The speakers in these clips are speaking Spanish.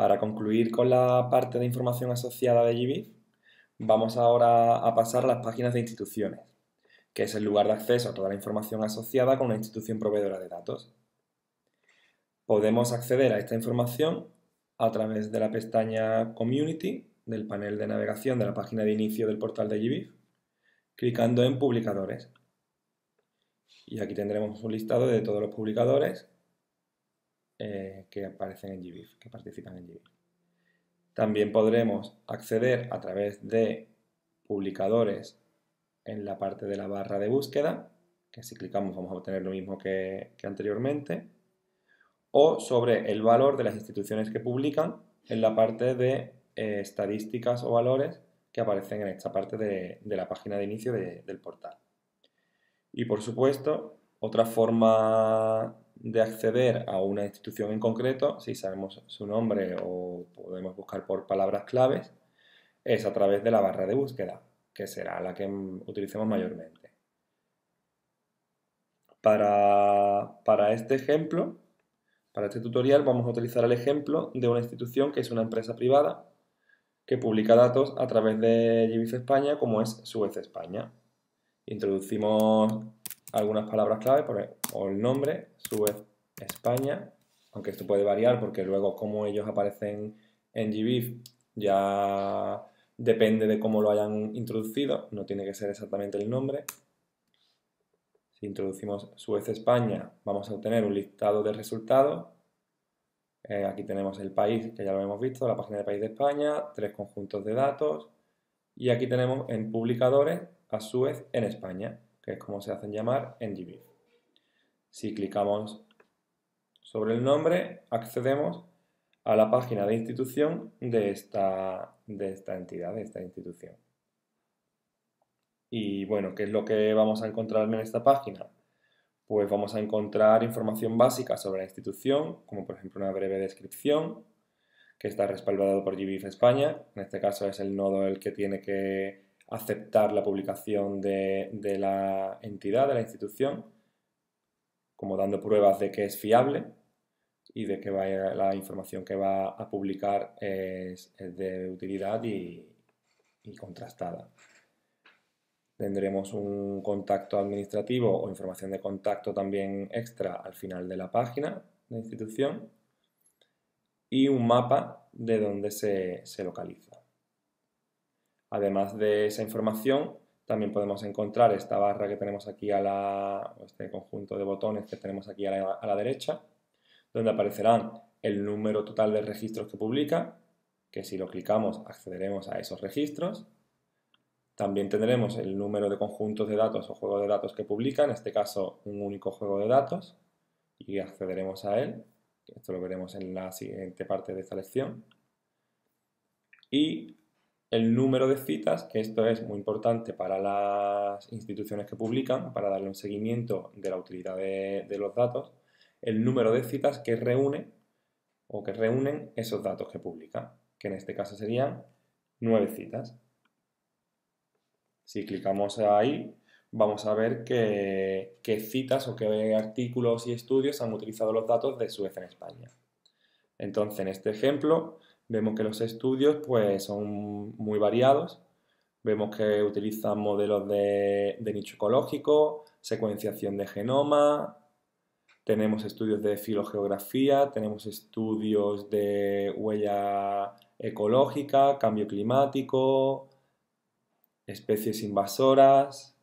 Para concluir con la parte de información asociada de GBIF, vamos ahora a pasar a las páginas de instituciones, que es el lugar de acceso a toda la información asociada con una institución proveedora de datos. Podemos acceder a esta información a través de la pestaña Community del panel de navegación de la página de inicio del portal de GBIF, clicando en Publicadores. Y aquí tendremos un listado de todos los publicadores eh, que aparecen en GBIF, que participan en GBIF. También podremos acceder a través de publicadores en la parte de la barra de búsqueda, que si clicamos vamos a obtener lo mismo que, anteriormente, o sobre el valor de las instituciones que publican en la parte de eh, estadísticas o valores que aparecen en esta parte de, la página de inicio del portal. Y por supuesto, otra forma de acceder a una institución en concreto, si sabemos su nombre o podemos buscar por palabras claves, es a través de la barra de búsqueda, que será la que utilicemos mayormente. Para, este ejemplo, para este tutorial, vamos a utilizar el ejemplo de una institución que es una empresa privada que publica datos a través de GIVIS España como es Suez España. Introducimos algunas palabras clave por, e, o el nombre, Suez España, aunque esto puede variar porque luego como ellos aparecen en GBIF ya depende de cómo lo hayan introducido, no tiene que ser exactamente el nombre. Si introducimos Suez España, vamos a obtener un listado de resultados. Eh, aquí tenemos el país, que ya lo hemos visto, la página de país de España, tres conjuntos de datos. Y aquí tenemos en publicadores a Suez en España que es como se hacen llamar en GBIF. Si clicamos sobre el nombre, accedemos a la página de institución de esta, de esta entidad, de esta institución. Y bueno, ¿qué es lo que vamos a encontrar en esta página? Pues vamos a encontrar información básica sobre la institución, como por ejemplo una breve descripción, que está respaldado por GBIF España. En este caso es el nodo el que tiene que aceptar la publicación de, la entidad, de la institución, como dando pruebas de que es fiable y de que la información que va a publicar es, de utilidad y, contrastada tendremos un contacto administrativo o información de contacto también extra al final de la página de la institución y un mapa de dónde se localiza. Además de esa información, también podemos encontrar esta barra que tenemos aquí a la, este conjunto de botones que tenemos aquí a la, derecha, donde aparecerán el número total de registros que publica, que si lo clicamos accederemos a esos registros. También tendremos el número de conjuntos de datos o juegos de datos que publica, en este caso un único juego de datos, y accederemos a él. Esto lo veremos en la siguiente parte de esta lección. Y el número de citas, que esto es muy importante para las instituciones que publican, para darle un seguimiento de la utilidad de, los datos, el número de citas que reúne o que reúnen esos datos que publican, que en este caso serían nueve citas. Si clicamos ahí, vamos a ver qué, qué, citas o qué artículos y estudios han utilizado los datos de Suez en España. Entonces, en este ejemplo, vemos que los estudios pues, son muy variados. Vemos que utilizan modelos de, nicho ecológico, secuenciación de genoma, tenemos estudios de filogeografía, tenemos estudios de huella ecológica, cambio climático, especies invasoras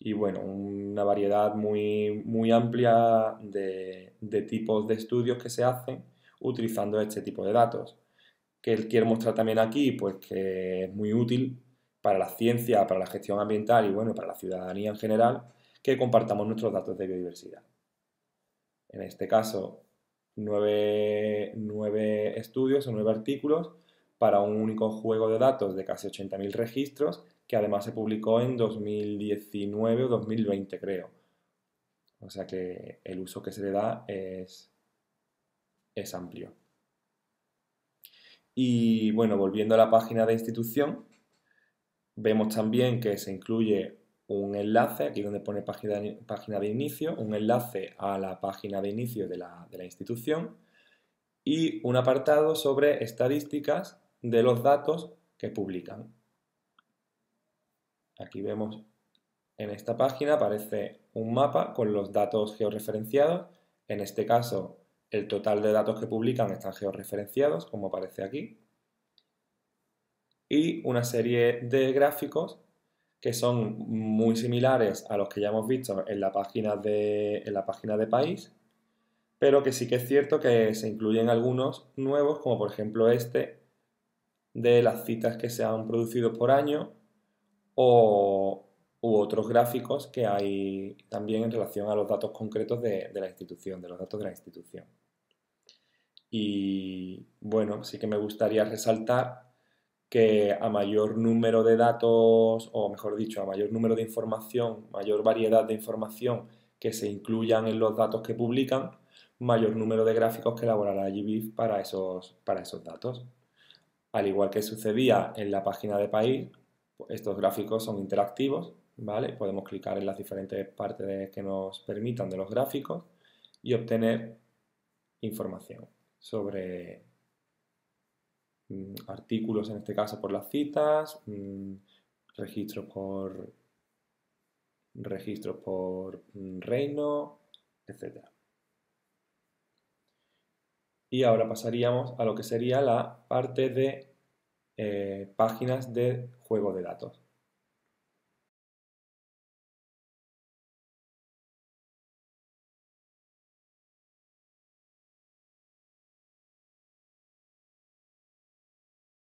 y bueno, una variedad muy, amplia de tipos de estudios que se hacen utilizando este tipo de datos que él quiere mostrar también aquí, pues que es muy útil para la ciencia, para la gestión ambiental y bueno, para la ciudadanía en general, que compartamos nuestros datos de biodiversidad. En este caso, nueve, estudios o nueve artículos para un único juego de datos de casi 80.000 registros, que además se publicó en 2019 o 2020, creo. O sea que el uso que se le da es, es amplio. Y bueno, volviendo a la página de institución, vemos también que se incluye un enlace, aquí donde pone página de, página de inicio, un enlace a la página de inicio de la, de la institución y un apartado sobre estadísticas de los datos que publican. Aquí vemos en esta página aparece un mapa con los datos georreferenciados, en este caso el total de datos que publican están georreferenciados, como aparece aquí. Y una serie de gráficos que son muy similares a los que ya hemos visto en la página de, la página de país, pero que sí que es cierto que se incluyen algunos nuevos, como por ejemplo este de las citas que se han producido por año o, u otros gráficos que hay también en relación a los datos concretos de, la institución, de los datos de la institución. Y bueno, sí que me gustaría resaltar que a mayor número de datos, o mejor dicho, a mayor número de información, mayor variedad de información que se incluyan en los datos que publican, mayor número de gráficos que elaborará GBIF para esos, para esos datos. Al igual que sucedía en la página de país, estos gráficos son interactivos ¿vale? Podemos clicar en las diferentes partes que nos permitan de los gráficos y obtener información sobre mm, artículos, en este caso por las citas, mm, registros por registros por mm, reino, etc. Y ahora pasaríamos a lo que sería la parte de eh, páginas de juego de datos.